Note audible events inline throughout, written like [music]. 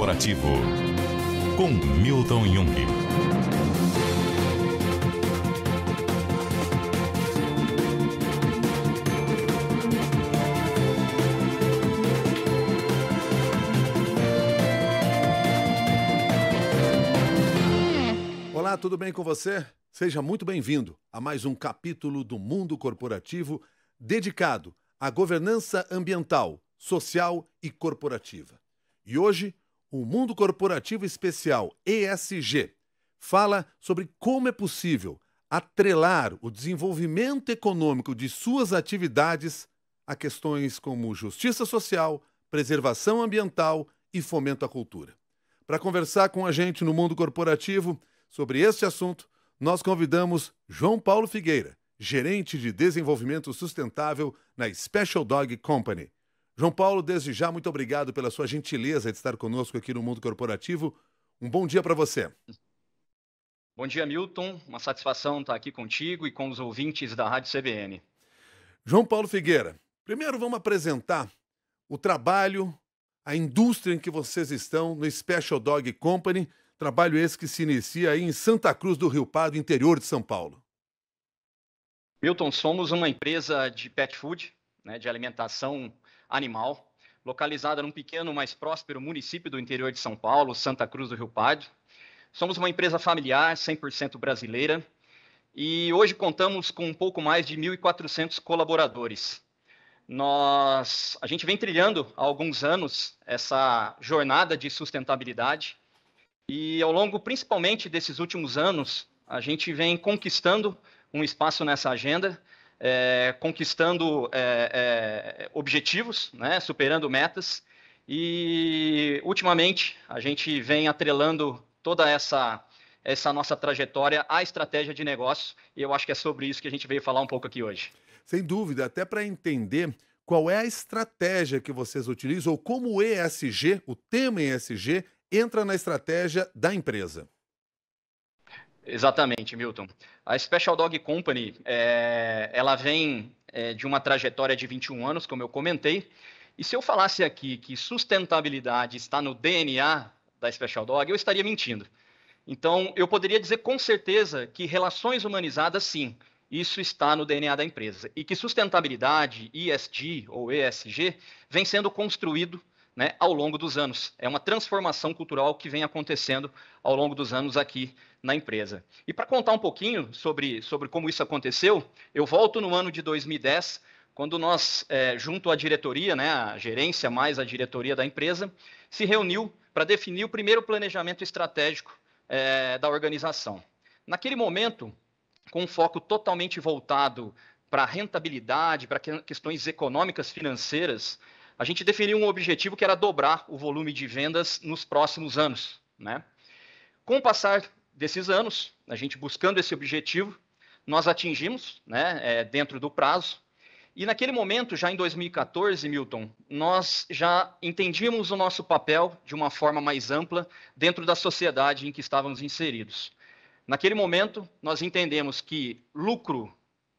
Corporativo, com Milton Jung. Olá, tudo bem com você? Seja muito bem-vindo a mais um capítulo do Mundo Corporativo dedicado à governança ambiental, social e corporativa. E hoje o Mundo Corporativo Especial ESG fala sobre como é possível atrelar o desenvolvimento econômico de suas atividades a questões como justiça social, preservação ambiental e fomento à cultura. Para conversar com a gente no mundo corporativo sobre este assunto, nós convidamos João Paulo Figueira, gerente de desenvolvimento sustentável na Special Dog Company. João Paulo, desde já, muito obrigado pela sua gentileza de estar conosco aqui no Mundo Corporativo. Um bom dia para você. Bom dia, Milton. Uma satisfação estar aqui contigo e com os ouvintes da Rádio CBN. João Paulo Figueira, primeiro vamos apresentar o trabalho, a indústria em que vocês estão no Special Dog Company, trabalho esse que se inicia aí em Santa Cruz do Rio Pardo, interior de São Paulo. Milton, somos uma empresa de pet food, né, de alimentação animal, localizada num pequeno, mas próspero município do interior de São Paulo, Santa Cruz do Rio Pardo. Somos uma empresa familiar, 100% brasileira, e hoje contamos com um pouco mais de 1.400 colaboradores. Nós, a gente vem trilhando há alguns anos essa jornada de sustentabilidade e ao longo principalmente desses últimos anos, a gente vem conquistando um espaço nessa agenda é, conquistando é, é, objetivos, né, superando metas. E ultimamente a gente vem atrelando toda essa essa nossa trajetória à estratégia de negócio. E eu acho que é sobre isso que a gente veio falar um pouco aqui hoje. Sem dúvida, até para entender qual é a estratégia que vocês utilizam ou como o ESG, o tema ESG, entra na estratégia da empresa. Exatamente, Milton. A Special Dog Company, é, ela vem é, de uma trajetória de 21 anos, como eu comentei. E se eu falasse aqui que sustentabilidade está no DNA da Special Dog, eu estaria mentindo. Então, eu poderia dizer com certeza que relações humanizadas, sim, isso está no DNA da empresa. E que sustentabilidade, ESG ou ESG, vem sendo construído né, ao longo dos anos. É uma transformação cultural que vem acontecendo ao longo dos anos aqui na empresa. E para contar um pouquinho sobre, sobre como isso aconteceu, eu volto no ano de 2010, quando nós, é, junto à diretoria, né, a gerência mais a diretoria da empresa, se reuniu para definir o primeiro planejamento estratégico é, da organização. Naquele momento, com um foco totalmente voltado para rentabilidade, para questões econômicas, financeiras, a gente definiu um objetivo que era dobrar o volume de vendas nos próximos anos. Né? Com o passar desses anos, a gente buscando esse objetivo, nós atingimos né, é, dentro do prazo. E naquele momento, já em 2014, Milton, nós já entendíamos o nosso papel de uma forma mais ampla dentro da sociedade em que estávamos inseridos. Naquele momento, nós entendemos que lucro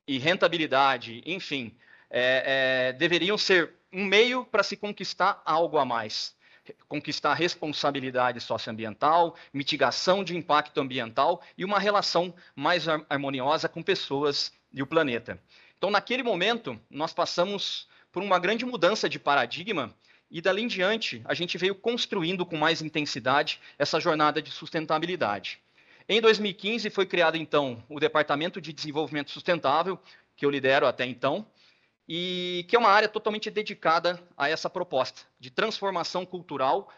e rentabilidade, enfim, é, é, deveriam ser um meio para se conquistar algo a mais. Conquistar responsabilidade socioambiental, mitigação de impacto ambiental e uma relação mais harmoniosa com pessoas e o planeta. Então, naquele momento, nós passamos por uma grande mudança de paradigma e dali em diante a gente veio construindo com mais intensidade essa jornada de sustentabilidade. Em 2015 foi criado então o Departamento de Desenvolvimento Sustentável, que eu lidero até então, e que é uma área totalmente dedicada a essa proposta de transformação cultural,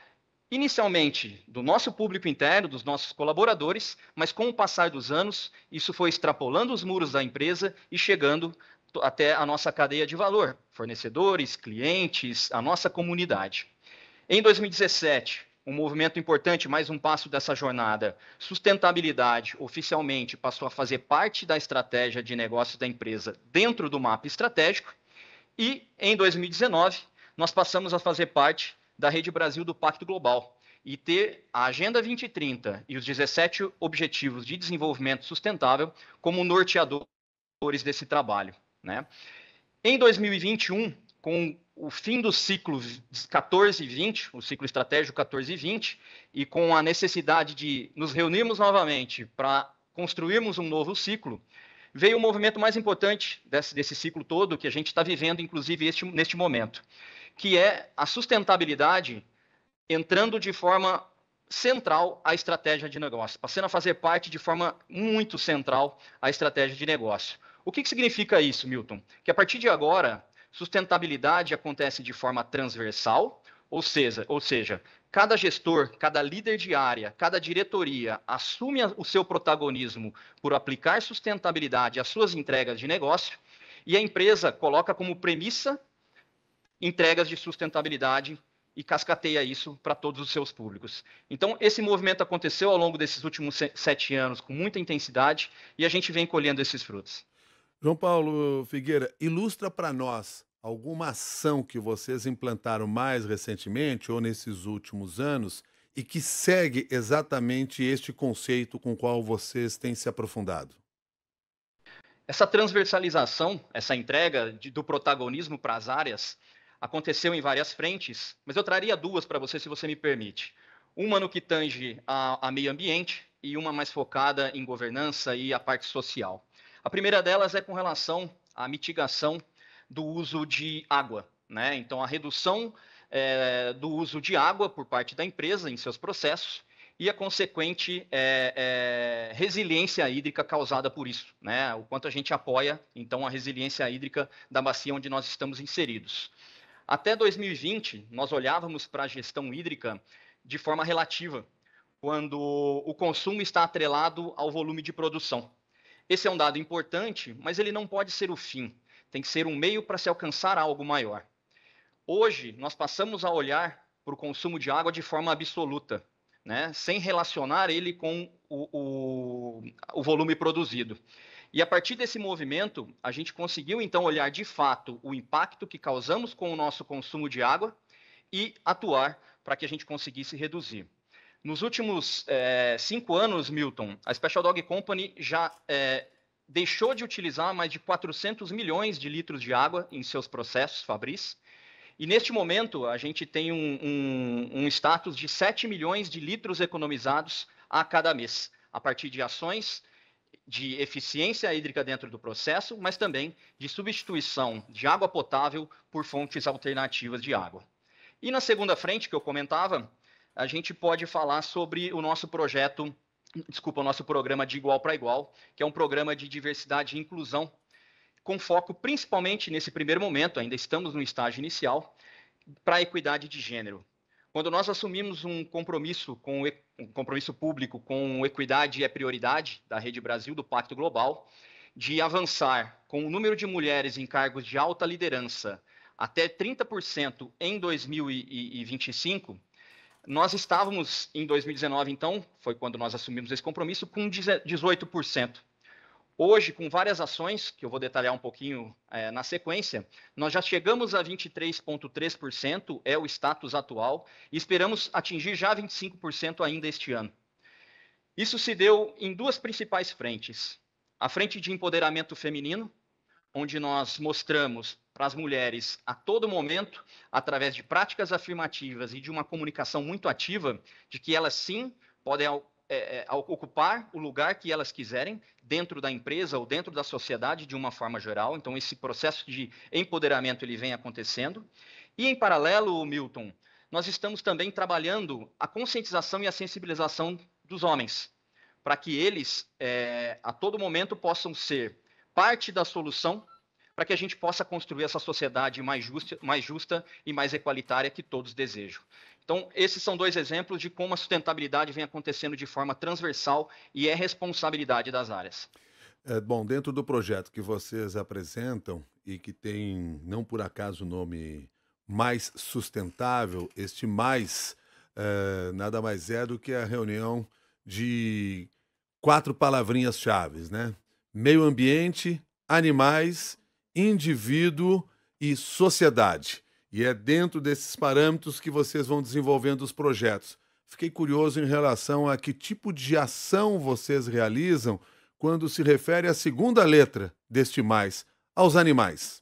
inicialmente do nosso público interno, dos nossos colaboradores, mas com o passar dos anos, isso foi extrapolando os muros da empresa e chegando até a nossa cadeia de valor, fornecedores, clientes, a nossa comunidade. Em 2017, um movimento importante, mais um passo dessa jornada. Sustentabilidade oficialmente passou a fazer parte da estratégia de negócios da empresa dentro do mapa estratégico. E em 2019, nós passamos a fazer parte da Rede Brasil do Pacto Global e ter a Agenda 2030 e os 17 Objetivos de Desenvolvimento Sustentável como norteadores desse trabalho. Né? Em 2021, com o fim do ciclo 14 e 20, o ciclo estratégico 14 e 20, e com a necessidade de nos reunirmos novamente para construirmos um novo ciclo, veio o movimento mais importante desse, desse ciclo todo que a gente está vivendo, inclusive este, neste momento, que é a sustentabilidade entrando de forma central à estratégia de negócio, passando a fazer parte de forma muito central à estratégia de negócio. O que, que significa isso, Milton? Que a partir de agora, sustentabilidade acontece de forma transversal, ou seja, ou seja, cada gestor, cada líder de área, cada diretoria assume o seu protagonismo por aplicar sustentabilidade às suas entregas de negócio e a empresa coloca como premissa entregas de sustentabilidade e cascateia isso para todos os seus públicos. Então, esse movimento aconteceu ao longo desses últimos sete anos com muita intensidade e a gente vem colhendo esses frutos. João Paulo Figueira, ilustra para nós alguma ação que vocês implantaram mais recentemente ou nesses últimos anos e que segue exatamente este conceito com o qual vocês têm se aprofundado? Essa transversalização, essa entrega de, do protagonismo para as áreas, aconteceu em várias frentes, mas eu traria duas para você, se você me permite. Uma no que tange a, a meio ambiente e uma mais focada em governança e a parte social. A primeira delas é com relação à mitigação do uso de água. Né? Então, a redução é, do uso de água por parte da empresa em seus processos e a consequente é, é, resiliência hídrica causada por isso, né? O quanto a gente apoia, então, a resiliência hídrica da bacia onde nós estamos inseridos. Até 2020, nós olhávamos para a gestão hídrica de forma relativa, quando o consumo está atrelado ao volume de produção. Esse é um dado importante, mas ele não pode ser o fim tem que ser um meio para se alcançar algo maior. Hoje, nós passamos a olhar para o consumo de água de forma absoluta, né? sem relacionar ele com o, o, o volume produzido. E a partir desse movimento, a gente conseguiu então olhar de fato o impacto que causamos com o nosso consumo de água e atuar para que a gente conseguisse reduzir. Nos últimos é, cinco anos, Milton, a Special Dog Company já é, deixou de utilizar mais de 400 milhões de litros de água em seus processos fabris. E neste momento, a gente tem um, um, um status de 7 milhões de litros economizados a cada mês, a partir de ações de eficiência hídrica dentro do processo, mas também de substituição de água potável por fontes alternativas de água. E na segunda frente que eu comentava, a gente pode falar sobre o nosso projeto desculpa, o nosso programa de igual para igual, que é um programa de diversidade e inclusão, com foco principalmente nesse primeiro momento, ainda estamos no estágio inicial, para a equidade de gênero. Quando nós assumimos um compromisso com um compromisso público com equidade é prioridade da Rede Brasil do Pacto Global, de avançar com o número de mulheres em cargos de alta liderança até 30% em 2025, nós estávamos em 2019, então, foi quando nós assumimos esse compromisso, com 18%. Hoje, com várias ações, que eu vou detalhar um pouquinho é, na sequência, nós já chegamos a 23,3%, é o status atual, e esperamos atingir já 25% ainda este ano. Isso se deu em duas principais frentes. A frente de empoderamento feminino, onde nós mostramos para as mulheres a todo momento, através de práticas afirmativas e de uma comunicação muito ativa, de que elas sim podem é, é ocupar o lugar que elas quiserem dentro da empresa ou dentro da sociedade de uma forma geral. Então, esse processo de empoderamento ele vem acontecendo. E, em paralelo, Milton, nós estamos também trabalhando a conscientização e a sensibilização dos homens, para que eles, é, a todo momento, possam ser parte da solução para que a gente possa construir essa sociedade mais justa, mais justa e mais equalitária que todos desejam. Então, esses são dois exemplos de como a sustentabilidade vem acontecendo de forma transversal e é responsabilidade das áreas. É, bom, dentro do projeto que vocês apresentam e que tem, não por acaso, o nome mais sustentável, este mais é, nada mais é do que a reunião de quatro palavrinhas chaves, né? Meio ambiente, animais indivíduo e sociedade. E é dentro desses parâmetros que vocês vão desenvolvendo os projetos. Fiquei curioso em relação a que tipo de ação vocês realizam quando se refere à segunda letra deste mais, aos animais.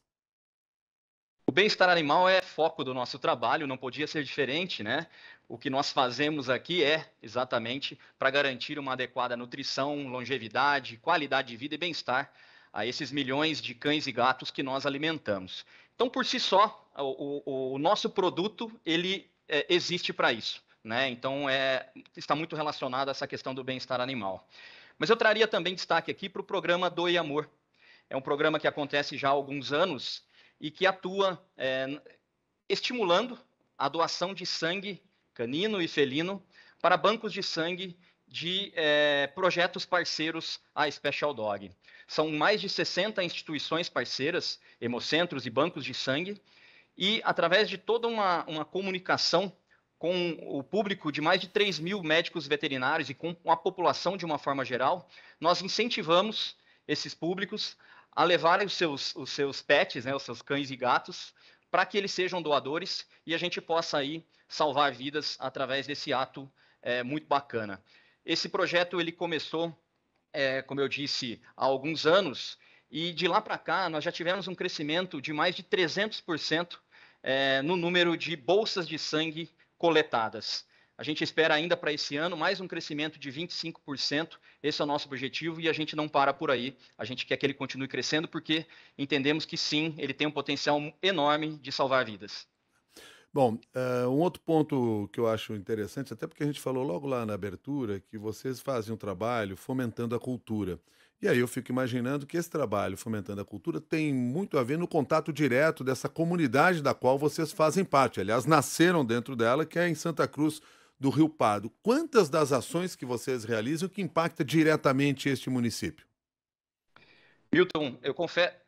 O bem-estar animal é foco do nosso trabalho, não podia ser diferente, né? O que nós fazemos aqui é exatamente para garantir uma adequada nutrição, longevidade, qualidade de vida e bem-estar a esses milhões de cães e gatos que nós alimentamos. Então, por si só, o, o, o nosso produto ele é, existe para isso. Né? Então, é, está muito relacionado a essa questão do bem-estar animal. Mas eu traria também destaque aqui para o programa Doe Amor. É um programa que acontece já há alguns anos e que atua é, estimulando a doação de sangue canino e felino para bancos de sangue de é, projetos parceiros à Special Dog. São mais de 60 instituições parceiras, hemocentros e bancos de sangue, e através de toda uma, uma comunicação com o público de mais de 3 mil médicos veterinários e com a população de uma forma geral, nós incentivamos esses públicos a levarem os seus, os seus pets, né, os seus cães e gatos, para que eles sejam doadores e a gente possa aí salvar vidas através desse ato é, muito bacana. Esse projeto ele começou é, como eu disse, há alguns anos, e de lá para cá nós já tivemos um crescimento de mais de 300% é, no número de bolsas de sangue coletadas. A gente espera ainda para esse ano mais um crescimento de 25%. Esse é o nosso objetivo e a gente não para por aí. A gente quer que ele continue crescendo porque entendemos que sim, ele tem um potencial enorme de salvar vidas. Bom, uh, um outro ponto que eu acho interessante, até porque a gente falou logo lá na abertura, que vocês fazem um trabalho fomentando a cultura. E aí eu fico imaginando que esse trabalho fomentando a cultura tem muito a ver no contato direto dessa comunidade da qual vocês fazem parte. Aliás, nasceram dentro dela, que é em Santa Cruz do Rio Pardo. Quantas das ações que vocês realizam que impacta diretamente este município? Milton, eu,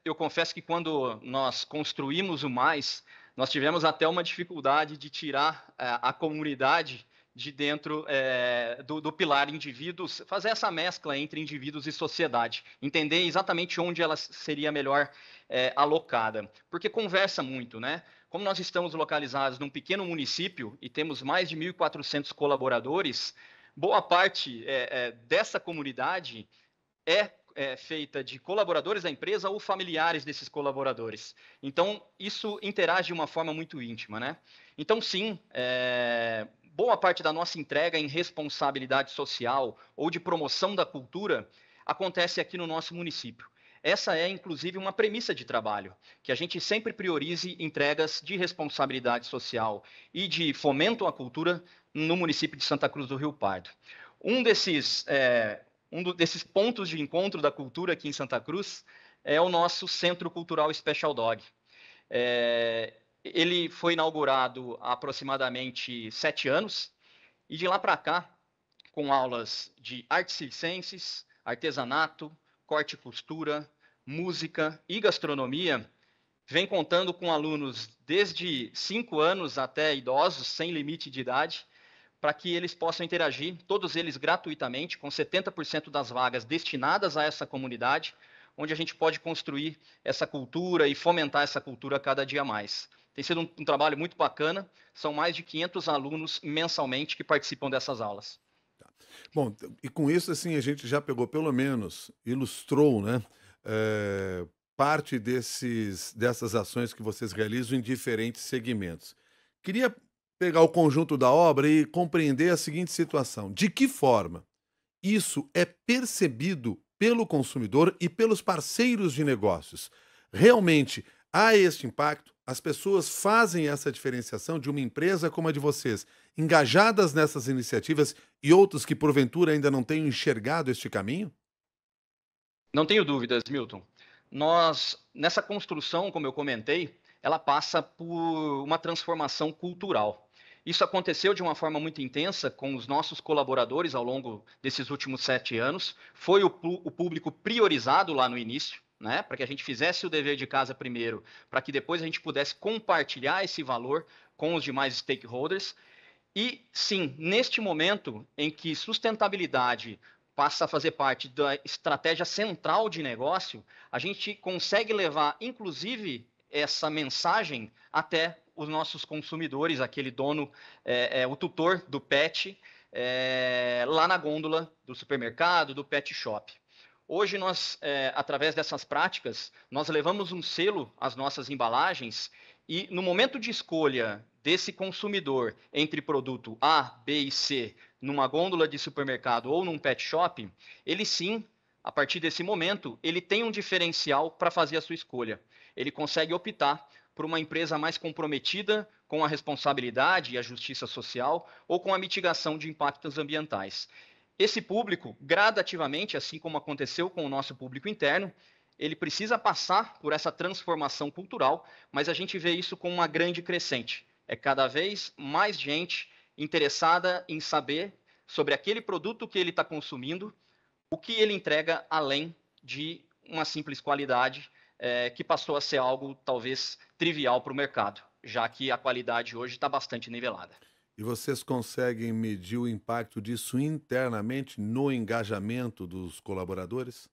eu confesso que quando nós construímos o Mais, nós tivemos até uma dificuldade de tirar a, eh, a comunidade de dentro é, do, do, pilar indivíduos, fazer essa mescla entre indivíduos e sociedade, entender exatamente onde ela seria melhor é, alocada, porque conversa muito, né? Como nós estamos localizados num pequeno município e temos mais de 1.400 colaboradores, boa parte é, dessa comunidade é é, feita de colaboradores da empresa ou familiares desses colaboradores. Então, isso interage de uma forma muito íntima, né? Então, sim, é, boa parte da nossa entrega em responsabilidade social ou de promoção da cultura acontece aqui no nosso município. Essa é, inclusive, uma premissa de trabalho, que a gente sempre priorize entregas de responsabilidade social e de fomento à cultura no município de Santa Cruz do Rio Pardo. Um desses, é, um desses pontos de encontro da cultura aqui em Santa Cruz é o nosso Centro Cultural Special Dog. É, ele foi inaugurado há aproximadamente sete anos e de lá para cá, com aulas de artes circenses, artesanato, corte e costura, música e gastronomia, vem contando com alunos desde cinco anos até idosos, sem limite de idade, para que eles possam interagir, todos eles gratuitamente, com 70% das vagas destinadas a essa comunidade, onde a gente pode construir essa cultura e fomentar essa cultura cada dia mais. Tem sido um, um trabalho muito bacana, são mais de 500 alunos mensalmente que participam dessas aulas. Tá. Bom, e com isso, assim, a gente já pegou, pelo menos, ilustrou, né? É, parte desses, dessas ações que vocês realizam em diferentes segmentos. Queria pegar o conjunto da obra e compreender a seguinte situação: de que forma isso é percebido pelo consumidor e pelos parceiros de negócios? Realmente há este impacto? As pessoas fazem essa diferenciação de uma empresa como a de vocês, engajadas nessas iniciativas e outros que porventura ainda não tenham enxergado este caminho? Não tenho dúvidas, Milton. Nós, nessa construção, como eu comentei, ela passa por uma transformação cultural. Isso aconteceu de uma forma muito intensa com os nossos colaboradores ao longo desses últimos sete anos. Foi o, o público priorizado lá no início, né, para que a gente fizesse o dever de casa primeiro, para que depois a gente pudesse compartilhar esse valor com os demais stakeholders. E sim, neste momento em que sustentabilidade passa a fazer parte da estratégia central de negócio, a gente consegue levar, inclusive, essa mensagem até os nossos consumidores, aquele dono, é, é, o tutor do pet, é, lá na gôndola do supermercado, do pet shop. Hoje nós, é, através dessas práticas, nós levamos um selo às nossas embalagens e no momento de escolha desse consumidor entre produto A, B e C numa gôndola de supermercado ou num pet shop, ele sim, a partir desse momento, ele tem um diferencial para fazer a sua escolha ele consegue optar por uma empresa mais comprometida com a responsabilidade e a justiça social ou com a mitigação de impactos ambientais. Esse público, gradativamente, assim como aconteceu com o nosso público interno, ele precisa passar por essa transformação cultural, mas a gente vê isso com uma grande crescente. É cada vez mais gente interessada em saber sobre aquele produto que ele está consumindo, o que ele entrega além de uma simples qualidade é, que passou a ser algo talvez trivial para o mercado, já que a qualidade hoje está bastante nivelada. E vocês conseguem medir o impacto disso internamente no engajamento dos colaboradores?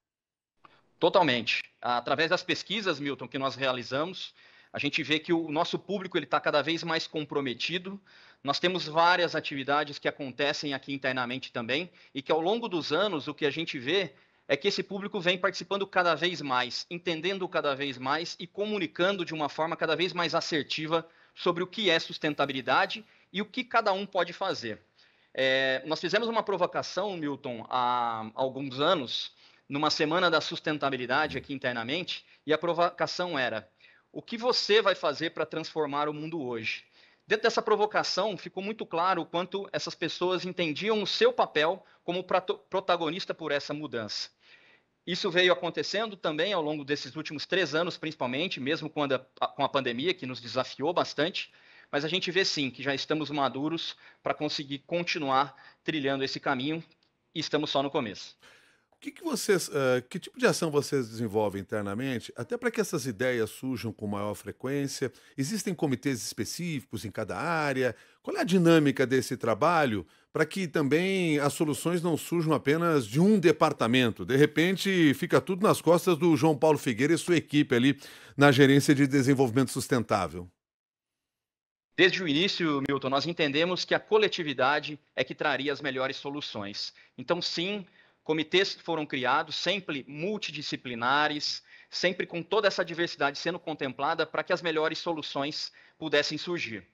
Totalmente. Através das pesquisas, Milton, que nós realizamos, a gente vê que o nosso público ele está cada vez mais comprometido. Nós temos várias atividades que acontecem aqui internamente também e que ao longo dos anos o que a gente vê é que esse público vem participando cada vez mais, entendendo cada vez mais e comunicando de uma forma cada vez mais assertiva sobre o que é sustentabilidade e o que cada um pode fazer. É, nós fizemos uma provocação, Milton, há alguns anos, numa semana da sustentabilidade aqui internamente, e a provocação era: o que você vai fazer para transformar o mundo hoje? Dentro dessa provocação, ficou muito claro o quanto essas pessoas entendiam o seu papel como protagonista por essa mudança. Isso veio acontecendo também ao longo desses últimos três anos, principalmente, mesmo quando a, com a pandemia, que nos desafiou bastante. Mas a gente vê sim que já estamos maduros para conseguir continuar trilhando esse caminho e estamos só no começo. Que, que, vocês, uh, que tipo de ação vocês desenvolvem internamente, até para que essas ideias surjam com maior frequência? Existem comitês específicos em cada área? Qual é a dinâmica desse trabalho para que também as soluções não surjam apenas de um departamento? De repente, fica tudo nas costas do João Paulo Figueiredo e sua equipe ali na gerência de desenvolvimento sustentável. Desde o início, Milton, nós entendemos que a coletividade é que traria as melhores soluções. Então, sim, Comitês foram criados, sempre multidisciplinares, sempre com toda essa diversidade sendo contemplada para que as melhores soluções pudessem surgir.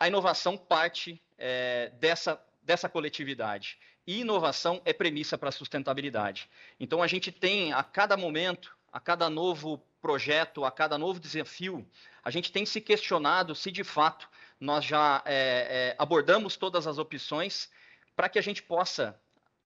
A inovação parte é, dessa, dessa coletividade. E inovação é premissa para a sustentabilidade. Então, a gente tem, a cada momento, a cada novo projeto, a cada novo desafio, a gente tem se questionado se, de fato, nós já é, é, abordamos todas as opções para que a gente possa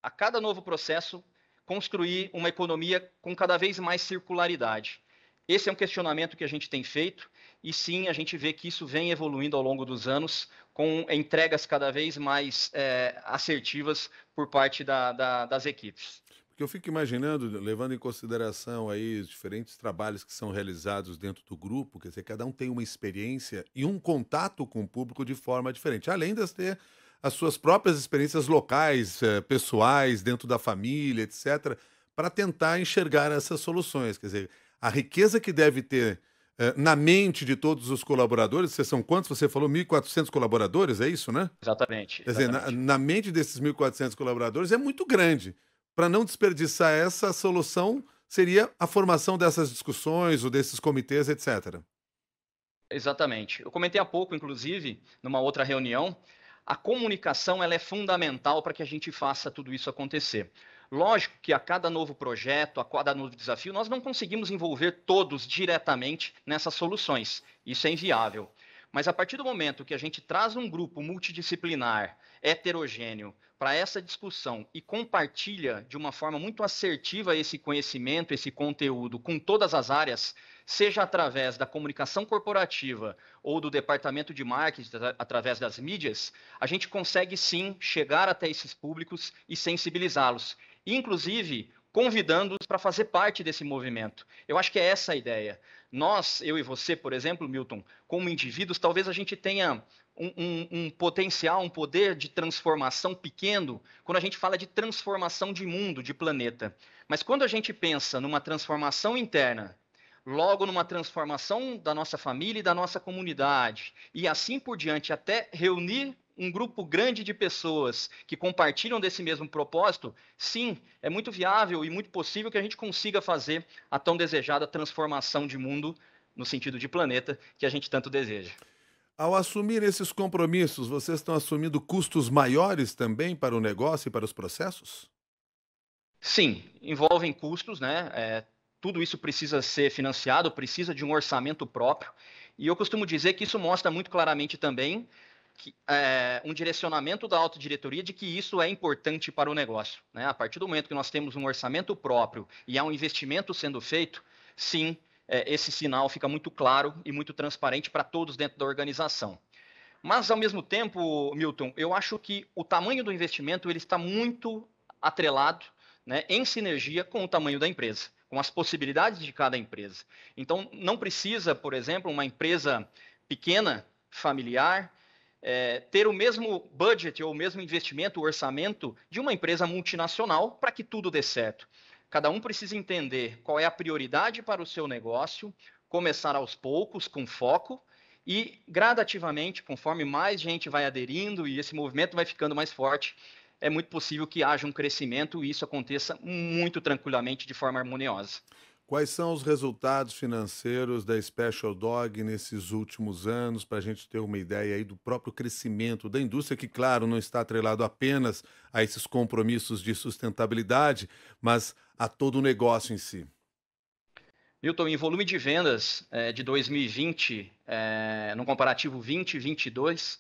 a cada novo processo, construir uma economia com cada vez mais circularidade. Esse é um questionamento que a gente tem feito e sim a gente vê que isso vem evoluindo ao longo dos anos com entregas cada vez mais é, assertivas por parte da, da, das equipes. Porque eu fico imaginando, levando em consideração aí os diferentes trabalhos que são realizados dentro do grupo, quer dizer, cada um tem uma experiência e um contato com o público de forma diferente, além das ter as suas próprias experiências locais, eh, pessoais, dentro da família, etc., para tentar enxergar essas soluções. Quer dizer, a riqueza que deve ter eh, na mente de todos os colaboradores, vocês são quantos? Você falou 1.400 colaboradores, é isso, né? Exatamente. exatamente. Quer dizer, na, na mente desses 1.400 colaboradores é muito grande. Para não desperdiçar essa solução, seria a formação dessas discussões ou desses comitês, etc. Exatamente. Eu comentei há pouco, inclusive, numa outra reunião, a comunicação ela é fundamental para que a gente faça tudo isso acontecer. Lógico que a cada novo projeto, a cada novo desafio, nós não conseguimos envolver todos diretamente nessas soluções. Isso é inviável. Mas a partir do momento que a gente traz um grupo multidisciplinar, heterogêneo, para essa discussão e compartilha de uma forma muito assertiva esse conhecimento, esse conteúdo com todas as áreas, seja através da comunicação corporativa ou do departamento de marketing, através das mídias, a gente consegue sim chegar até esses públicos e sensibilizá-los. Inclusive, convidando-os para fazer parte desse movimento. Eu acho que é essa a ideia. Nós, eu e você, por exemplo, Milton, como indivíduos, talvez a gente tenha um, um, um, potencial, um poder de transformação pequeno quando a gente fala de transformação de mundo, de planeta. Mas quando a gente pensa numa transformação interna logo numa transformação da nossa família e da nossa comunidade, e assim por diante, até reunir um grupo grande de pessoas que compartilham desse mesmo propósito, sim, é muito viável e muito possível que a gente consiga fazer a tão desejada transformação de mundo, no sentido de planeta, que a gente tanto deseja. Ao assumir esses compromissos, vocês estão assumindo custos maiores também para o negócio e para os processos? Sim, envolvem custos, né? É, tudo isso precisa ser financiado, precisa de um orçamento próprio. E eu costumo dizer que isso mostra muito claramente também que, é, um direcionamento da autodiretoria de que isso é importante para o negócio. Né? A partir do momento que nós temos um orçamento próprio e há um investimento sendo feito, sim, é, esse sinal fica muito claro e muito transparente para todos dentro da organização. Mas, ao mesmo tempo, Milton, eu acho que o tamanho do investimento ele está muito atrelado, né, em sinergia com o tamanho da empresa com as possibilidades de cada empresa. Então, não precisa, por exemplo, uma empresa pequena, familiar, é, ter o mesmo budget ou o mesmo investimento, o orçamento de uma empresa multinacional para que tudo dê certo. Cada um precisa entender qual é a prioridade para o seu negócio, começar aos poucos, com foco, e gradativamente, conforme mais gente vai aderindo e esse movimento vai ficando mais forte, é muito possível que haja um crescimento e isso aconteça muito tranquilamente, de forma harmoniosa. Quais são os resultados financeiros da Special Dog nesses últimos anos, para a gente ter uma ideia aí do próprio crescimento da indústria, que, claro, não está atrelado apenas a esses compromissos de sustentabilidade, mas a todo o negócio em si? Milton, em volume de vendas é, de 2020, é, no comparativo 2022,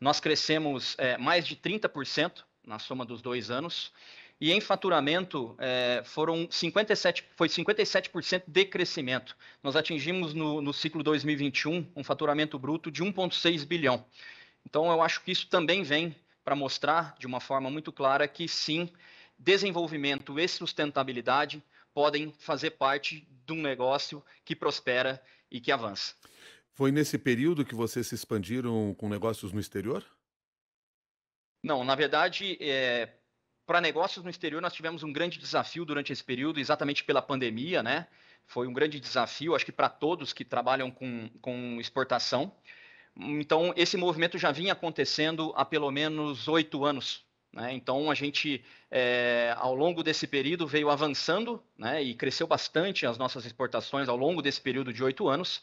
nós crescemos é, mais de 30%, na soma dos dois anos. E em faturamento é, foram 57, foi 57% de crescimento. Nós atingimos no, no ciclo 2021 um faturamento bruto de 1,6 bilhão. Então eu acho que isso também vem para mostrar de uma forma muito clara que sim, desenvolvimento e sustentabilidade podem fazer parte de um negócio que prospera e que avança. Foi nesse período que vocês se expandiram com negócios no exterior? Não, na verdade, é, para negócios no exterior, nós tivemos um grande desafio durante esse período, exatamente pela pandemia, né? Foi um grande desafio, acho que para todos que trabalham com, com exportação. Então, esse movimento já vinha acontecendo há pelo menos oito anos, né? Então, a gente, é, ao longo desse período, veio avançando né? e cresceu bastante as nossas exportações ao longo desse período de oito anos,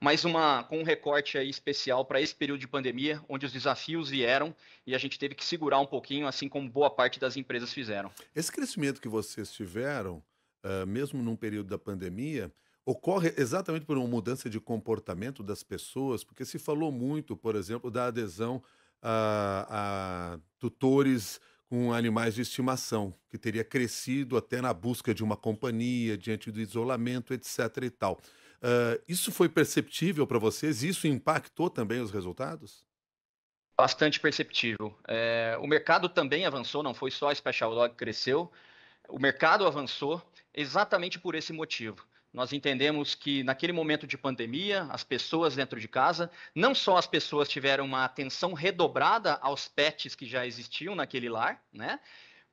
mas uma, com um recorte aí especial para esse período de pandemia, onde os desafios vieram e a gente teve que segurar um pouquinho, assim como boa parte das empresas fizeram. Esse crescimento que vocês tiveram, uh, mesmo num período da pandemia, ocorre exatamente por uma mudança de comportamento das pessoas, porque se falou muito, por exemplo, da adesão a, a tutores com animais de estimação, que teria crescido até na busca de uma companhia, diante do isolamento, etc. e tal. Uh, isso foi perceptível para vocês? Isso impactou também os resultados? Bastante perceptível. É, o mercado também avançou, não foi só a Special Dog que cresceu. O mercado avançou exatamente por esse motivo. Nós entendemos que naquele momento de pandemia, as pessoas dentro de casa, não só as pessoas tiveram uma atenção redobrada aos pets que já existiam naquele lar, né?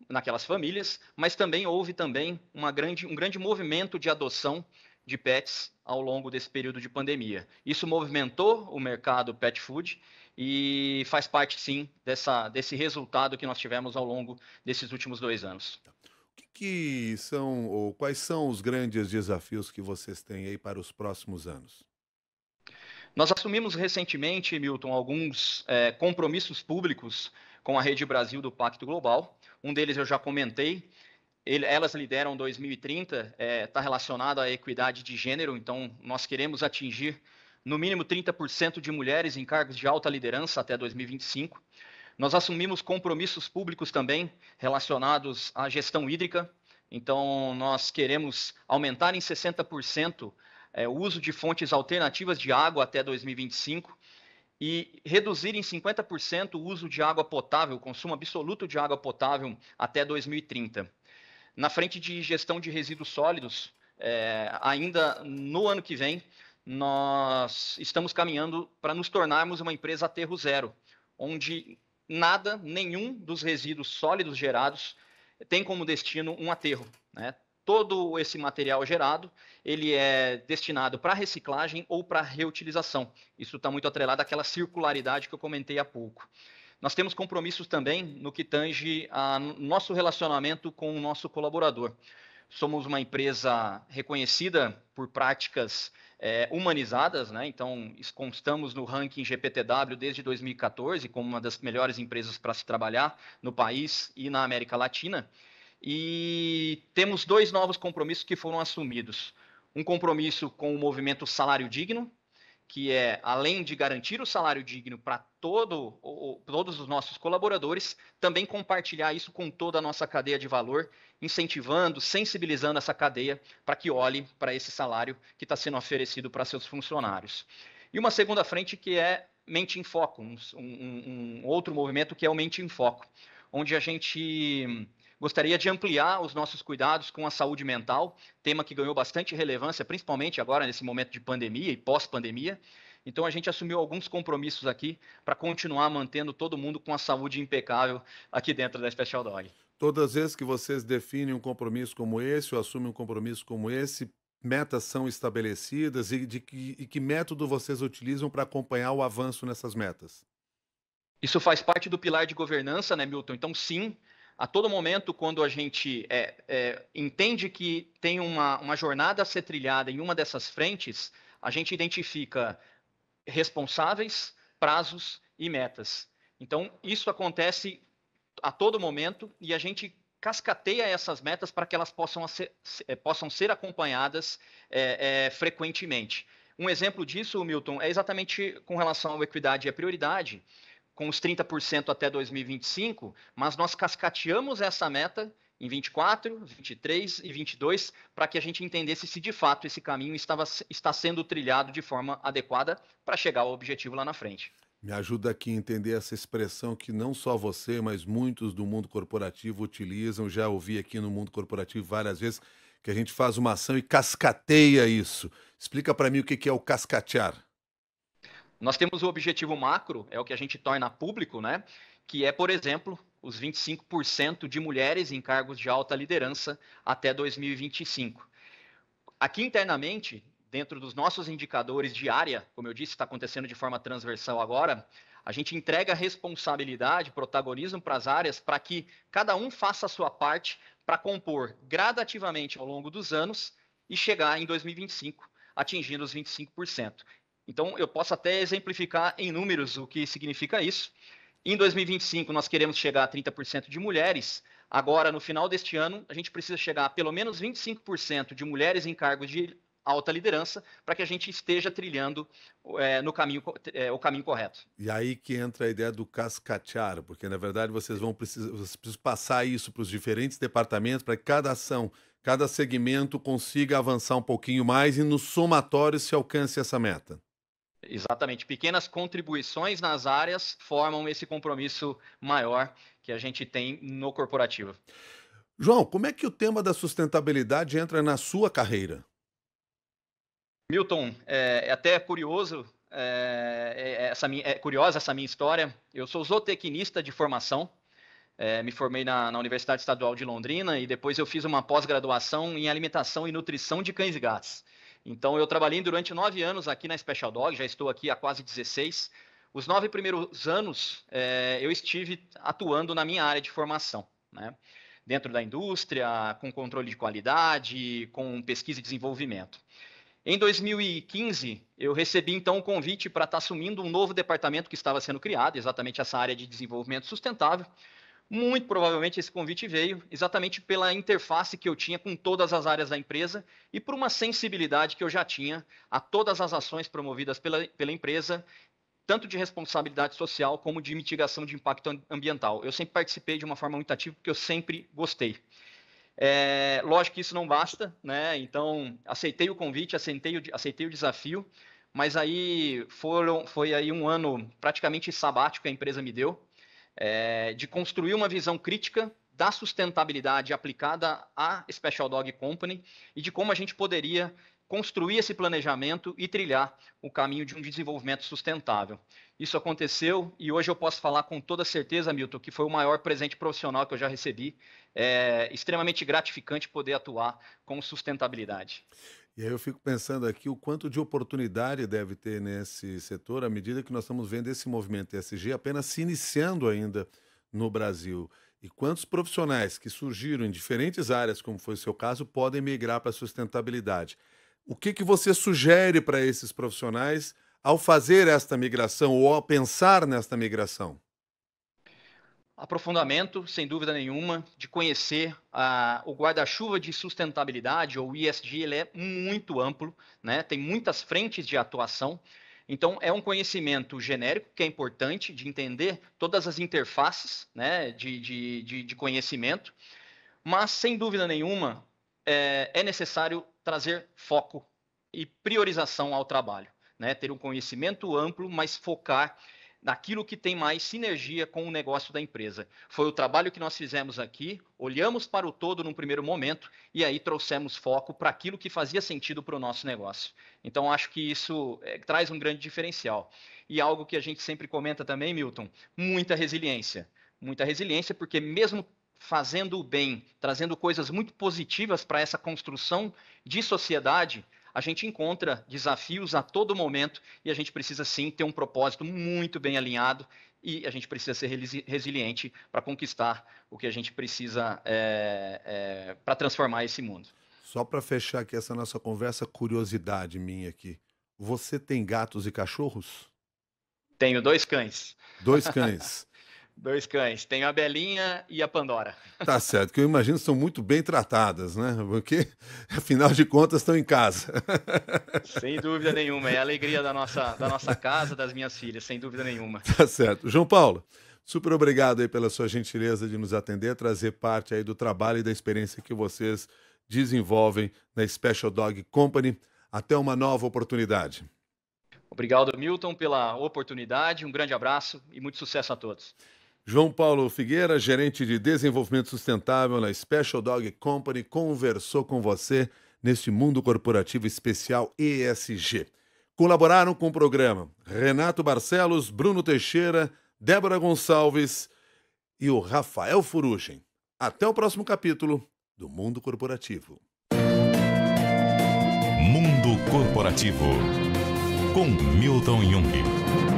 naquelas famílias, mas também houve também uma grande, um grande movimento de adoção de pets ao longo desse período de pandemia. Isso movimentou o mercado pet food e faz parte, sim, dessa, desse resultado que nós tivemos ao longo desses últimos dois anos que, que são ou quais são os grandes desafios que vocês têm aí para os próximos anos? Nós assumimos recentemente, Milton, alguns é, compromissos públicos com a Rede Brasil do Pacto Global. Um deles eu já comentei. Ele, elas lideram 2030, está é, tá relacionado à equidade de gênero, então nós queremos atingir no mínimo 30% de mulheres em cargos de alta liderança até 2025. Nós assumimos compromissos públicos também relacionados à gestão hídrica. Então, nós queremos aumentar em 60% eh, o uso de fontes alternativas de água até 2025 e reduzir em 50% o uso de água potável, o consumo absoluto de água potável até 2030. Na frente de gestão de resíduos sólidos, é, ainda no ano que vem, nós estamos caminhando para nos tornarmos uma empresa aterro zero, onde nada, nenhum dos resíduos sólidos gerados tem como destino um aterro. Né? Todo esse material gerado, ele é destinado para reciclagem ou para reutilização. Isso está muito atrelado àquela circularidade que eu comentei há pouco. Nós temos compromissos também no que tange a nosso relacionamento com o nosso colaborador. Somos uma empresa reconhecida por práticas é, humanizadas, né? então constamos no ranking GPTW desde 2014 como uma das melhores empresas para se trabalhar no país e na América Latina. E temos dois novos compromissos que foram assumidos. Um compromisso com o movimento Salário Digno, que é, além de garantir o salário digno para todo, todos os nossos colaboradores, também compartilhar isso com toda a nossa cadeia de valor, incentivando, sensibilizando essa cadeia para que olhe para esse salário que está sendo oferecido para seus funcionários. E uma segunda frente que é Mente em Foco, um, um, um outro movimento que é o Mente em Foco, onde a gente Gostaria de ampliar os nossos cuidados com a saúde mental, tema que ganhou bastante relevância, principalmente agora nesse momento de pandemia e pós-pandemia. Então a gente assumiu alguns compromissos aqui para continuar mantendo todo mundo com a saúde impecável aqui dentro da Special Dog. Todas as vezes que vocês definem um compromisso como esse ou assumem um compromisso como esse, metas são estabelecidas e, de que, e que método vocês utilizam para acompanhar o avanço nessas metas? Isso faz parte do pilar de governança, né, Milton? Então, sim, a todo momento, quando a gente é, é, entende que tem uma, uma jornada a ser trilhada em uma dessas frentes, a gente identifica responsáveis, prazos e metas. Então, isso acontece a todo momento e a gente cascateia essas metas para que elas possam ser, é, possam ser acompanhadas é, é, frequentemente. Um exemplo disso, Milton, é exatamente com relação à equidade e à prioridade com os 30% até 2025, mas nós cascateamos essa meta em 24, 23 e 22 para que a gente entendesse se de fato esse caminho estava, está sendo trilhado de forma adequada para chegar ao objetivo lá na frente. Me ajuda aqui a entender essa expressão que não só você, mas muitos do mundo corporativo utilizam. Já ouvi aqui no mundo corporativo várias vezes que a gente faz uma ação e cascateia isso. Explica para mim o que é o cascatear. Nós temos o objetivo macro, é o que a gente torna público, né? Que é, por exemplo, os 25% de mulheres em cargos de alta liderança até 2025. Aqui internamente, dentro dos nossos indicadores de área, como eu disse, está acontecendo de forma transversal agora, a gente entrega responsabilidade, protagonismo para as áreas para que cada um faça a sua parte para compor gradativamente ao longo dos anos e chegar em 2025 atingindo os 25%. Então, eu posso até exemplificar em números o que significa isso. Em 2025, nós queremos chegar a 30% de mulheres. Agora, no final deste ano, a gente precisa chegar a pelo menos 25% de mulheres em cargos de alta liderança para que a gente esteja trilhando é, no caminho, é, o caminho correto. E aí que entra a ideia do cascatear, porque na verdade vocês vão precisar, vocês precisam passar isso para os diferentes departamentos para que cada ação, cada segmento consiga avançar um pouquinho mais e no somatório se alcance essa meta. Exatamente. Pequenas contribuições nas áreas formam esse compromisso maior que a gente tem no corporativo. João, como é que o tema da sustentabilidade entra na sua carreira? Milton, é, é até curioso é, é, é essa minha, é curiosa essa minha história. Eu sou zootecnista de formação. É, me formei na, na, Universidade Estadual de Londrina e depois eu fiz uma pós-graduação em alimentação e nutrição de cães e gatos. Então, eu trabalhei durante nove anos aqui na Special Dog, já estou aqui há quase 16. Os nove primeiros anos, é, eu estive atuando na minha área de formação, né? dentro da indústria, com controle de qualidade, com pesquisa e desenvolvimento. Em 2015, eu recebi então o um convite para estar assumindo um novo departamento que estava sendo criado, exatamente essa área de desenvolvimento sustentável, muito provavelmente esse convite veio exatamente pela interface que eu tinha com todas as áreas da empresa e por uma sensibilidade que eu já tinha a todas as ações promovidas pela, pela empresa, tanto de responsabilidade social como de mitigação de impacto ambiental. Eu sempre participei de uma forma muito ativa porque eu sempre gostei. É, lógico que isso não basta, né? Então aceitei o convite, aceitei o, aceitei o desafio, mas aí foram, foi aí um ano praticamente sabático que a empresa me deu é, de construir uma visão crítica da sustentabilidade aplicada à Special Dog Company e de como a gente poderia construir esse planejamento e trilhar o caminho de um desenvolvimento sustentável. Isso aconteceu e hoje eu posso falar com toda certeza, Milton, que foi o maior presente profissional que eu já recebi. É extremamente gratificante poder atuar com sustentabilidade. E aí eu fico pensando aqui o quanto de oportunidade deve ter nesse setor à medida que nós estamos vendo esse movimento ESG apenas se iniciando ainda no Brasil. E quantos profissionais que surgiram em diferentes áreas, como foi o seu caso, podem migrar para a sustentabilidade? O que, que você sugere para esses profissionais ao fazer esta migração ou ao pensar nesta migração? aprofundamento, sem dúvida nenhuma, de conhecer o guarda-chuva de sustentabilidade, ou ESG, ele é muito amplo, né? tem muitas frentes de atuação. Então, é um conhecimento genérico que é importante de entender todas as interfaces né, de, de, de, de conhecimento, mas, sem dúvida nenhuma, é, é necessário trazer foco e priorização ao trabalho, né? ter um conhecimento amplo, mas focar naquilo que tem mais sinergia com o negócio da empresa. Foi o trabalho que nós fizemos aqui, olhamos para o todo num primeiro momento e aí trouxemos foco para aquilo que fazia sentido para o nosso negócio. Então, acho que isso é, traz um grande diferencial. E algo que a gente sempre comenta também, Milton, muita resiliência. Muita resiliência, porque mesmo fazendo o bem, trazendo coisas muito positivas para essa construção de sociedade, a gente encontra desafios a todo momento e a gente precisa sim ter um propósito muito bem alinhado e a gente precisa ser resiliente para conquistar o que a gente precisa é, eh, é, eh, para transformar esse mundo. Só para fechar aqui essa nossa conversa, curiosidade minha aqui. Você tem gatos e cachorros? Tenho dois cães. Dois cães. [laughs] Dois cães. Tenho a Belinha e a Pandora. Tá certo, que eu imagino são muito bem tratadas, né? Porque, afinal de contas, estão em casa. Sem dúvida nenhuma. É a alegria da nossa, da nossa casa, das minhas filhas, sem dúvida nenhuma. Tá certo. João Paulo, super obrigado aí pela sua gentileza de nos atender, trazer parte aí do trabalho e da experiência que vocês desenvolvem na Special Dog Company. Até uma nova oportunidade. Obrigado, Milton, pela oportunidade. Um grande abraço e muito sucesso a todos. João Paulo Figueira, gerente de desenvolvimento sustentável na Special Dog Company, conversou com você neste mundo corporativo especial ESG. Colaboraram com o programa Renato Barcelos, Bruno Teixeira, Débora Gonçalves e o Rafael Furugem. Até o próximo capítulo do Mundo Corporativo. Mundo Corporativo com Milton Jung.